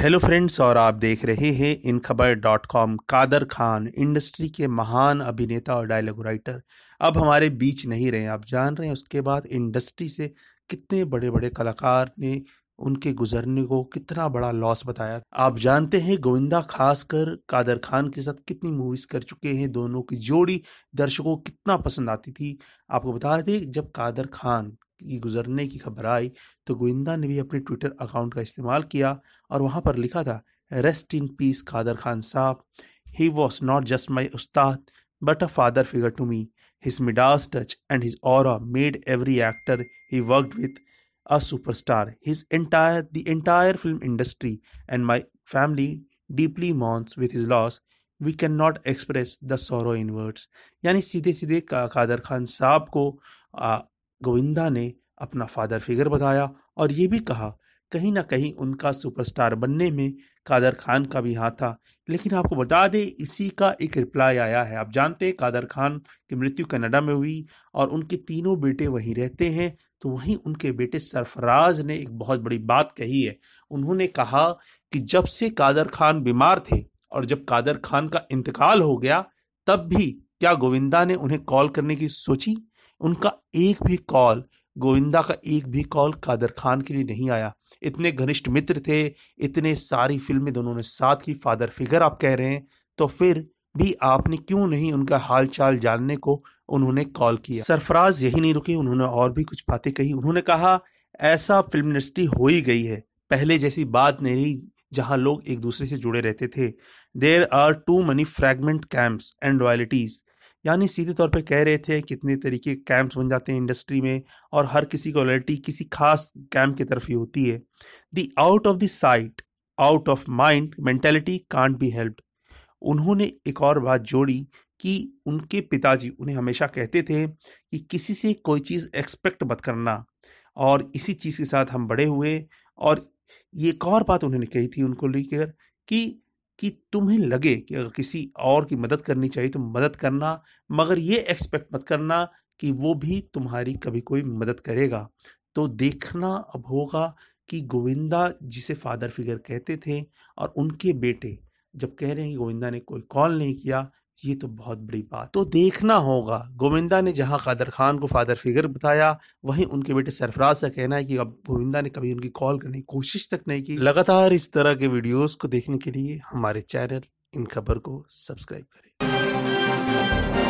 hello friends और आप देख रहे हैं In Khabar dot com Kader Khan industry के महान अभिनेता और डायलॉग राइटर अब हमारे बीच नहीं रहे आप जान रहे हैं उसके बाद इंडस्ट्री से कितने बड़े बड़े कलाकार ने उनके गुजरने को कितना बड़ा लॉस बताया आप जानते हैं गोविंदा खासकर कादर खान के साथ कितनी मूवीज कर चुके हैं दोनों की जोड़ी दर्शकों को कितना पसंद आती थी आपको बता दें जब कादर खान की गुजरने की खबर आई तो गोविंदा ने भी अपने ट्विटर अकाउंट का इस्तेमाल किया और वहाँ पर लिखा था rest in peace Kader Khan sahab he was not just my उस्ताद but a father figure to me his Midas touch and his aura made every actor he worked with a superstar his entire the entire film industry and my family deeply mourns with his loss we can not express the sorrow in words यानी सीधे सीधे कादर खान साहब को गोविंदा ने अपना father figure बताया और ये भी कहा कहीं ना कहीं उनका सुपरस्टार बनने में कादर खान का भी हाथ था लेकिन आपको बता दें इसी का एक रिप्लाई आया है आप जानते हैं कादर खान की मृत्यु कनाडा में हुई और उनके तीनों बेटे वहीं रहते हैं तो वहीं उनके बेटे सरफराज ने एक बहुत बड़ी बात कही है उन्होंने कहा कि जब से कादर खान बीमार थे और जब कादर खान का इंतकाल हो गया तब भी क्या गोविंदा ने उन्हें कॉल करने की सोची उनका एक भी कॉल गोविंदा का एक भी कॉल कादर खान के लिए नहीं आया इतने घनिष्ठ मित्र थे इतने सारी फिल्में दोनों ने साथ की फादर फिगर आप कह रहे हैं तो फिर भी आपने क्यों नहीं उनका हाल चाल जानने को उन्होंने कॉल किया सरफराज यही नहीं रुके उन्होंने और भी कुछ बातें कही उन्होंने कहा ऐसा फिल्म इंडस्ट्री हो ही गई है पहले जैसी बात नहीं रही जहां लोग एक दूसरे से जुड़े रहते थे there are two money fragment camps and royalties यानी सीधे तौर पे कह रहे थे कितने तरीके कैंप्स बन जाते हैं इंडस्ट्री में और हर किसी को लॉयल्टी किसी खास कैंप की तरफ ही होती है the out of the sight out of mind mentality can't be helped उन्होंने एक और बात जोड़ी कि उनके पिताजी उन्हें हमेशा कहते थे कि किसी से कोई चीज़ एक्सपेक्ट मत करना और इसी चीज़ के साथ हम बड़े हुए और ये एक और बात उन्होंने कही थी उनको लेकर कि कि तुम्हें लगे कि अगर किसी और की मदद करनी चाहिए तो मदद करना मगर ये एक्सपेक्ट मत करना कि वो भी तुम्हारी कभी कोई मदद करेगा तो देखना अब होगा कि गोविंदा जिसे फादर फिगर कहते थे और उनके बेटे जब कह रहे हैं कि गोविंदा ने कोई कॉल नहीं किया ये तो बहुत बड़ी बात तो देखना होगा गोविंदा ने जहां कादर खान को फादर फिगर बताया वहीं उनके बेटे सरफराज का कहना है कि अब गोविंदा ने कभी उनकी कॉल करने की कोशिश तक नहीं की लगातार इस तरह के वीडियोस को देखने के लिए हमारे चैनल इन खबर को सब्सक्राइब करें